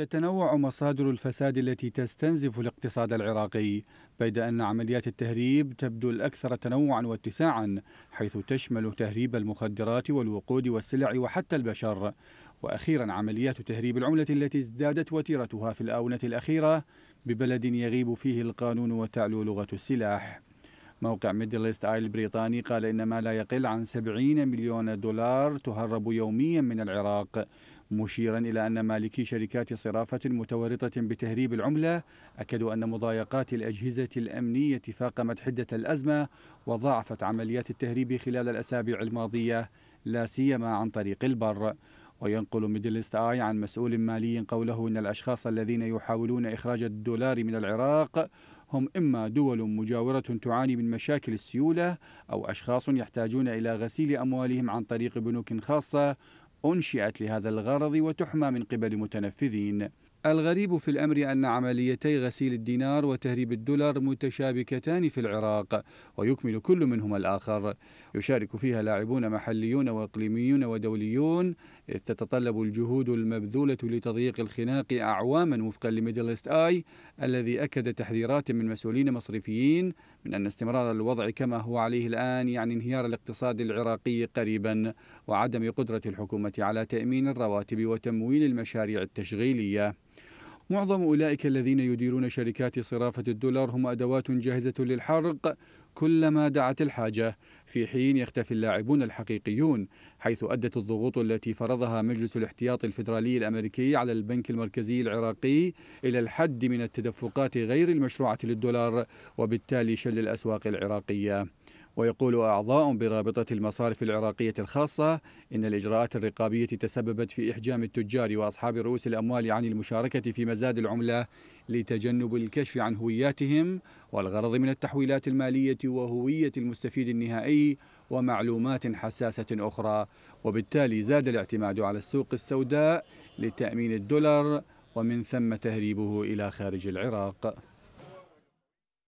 تتنوع مصادر الفساد التي تستنزف الاقتصاد العراقي بيد أن عمليات التهريب تبدو الأكثر تنوعا واتساعا حيث تشمل تهريب المخدرات والوقود والسلع وحتى البشر وأخيرا عمليات تهريب العملة التي ازدادت وتيرتها في الآونة الأخيرة ببلد يغيب فيه القانون وتعلو لغة السلاح موقع ميدل ايست آي البريطاني قال إن ما لا يقل عن 70 مليون دولار تهرب يوميا من العراق مشيرا إلى أن مالكي شركات صرافة متورطة بتهريب العملة أكدوا أن مضايقات الأجهزة الأمنية فاقمت حدة الأزمة وضاعفت عمليات التهريب خلال الأسابيع الماضية لا سيما عن طريق البر وينقل ميدل إيست آي عن مسؤول مالي قوله إن الأشخاص الذين يحاولون إخراج الدولار من العراق هم إما دول مجاورة تعاني من مشاكل السيولة أو أشخاص يحتاجون إلى غسيل أموالهم عن طريق بنوك خاصة أنشئت لهذا الغرض وتحمى من قبل متنفذين الغريب في الأمر أن عمليتي غسيل الدينار وتهريب الدولار متشابكتان في العراق ويكمل كل منهما الآخر يشارك فيها لاعبون محليون وإقليميون ودوليون إذ تتطلب الجهود المبذولة لتضييق الخناق أعواما وفقا لميدل إيست آي الذي أكد تحذيرات من مسؤولين مصرفيين من أن استمرار الوضع كما هو عليه الآن يعني انهيار الاقتصاد العراقي قريبا وعدم قدرة الحكومة على تأمين الرواتب وتمويل المشاريع التشغيلية معظم أولئك الذين يديرون شركات صرافة الدولار هم أدوات جاهزة للحرق كلما دعت الحاجة في حين يختفي اللاعبون الحقيقيون حيث أدت الضغوط التي فرضها مجلس الاحتياط الفيدرالي الأمريكي على البنك المركزي العراقي إلى الحد من التدفقات غير المشروعة للدولار وبالتالي شل الأسواق العراقية ويقول أعضاء برابطة المصارف العراقية الخاصة إن الإجراءات الرقابية تسببت في إحجام التجار وأصحاب رؤوس الأموال عن المشاركة في مزاد العملة لتجنب الكشف عن هوياتهم والغرض من التحويلات المالية وهوية المستفيد النهائي ومعلومات حساسة أخرى وبالتالي زاد الاعتماد على السوق السوداء لتأمين الدولار ومن ثم تهريبه إلى خارج العراق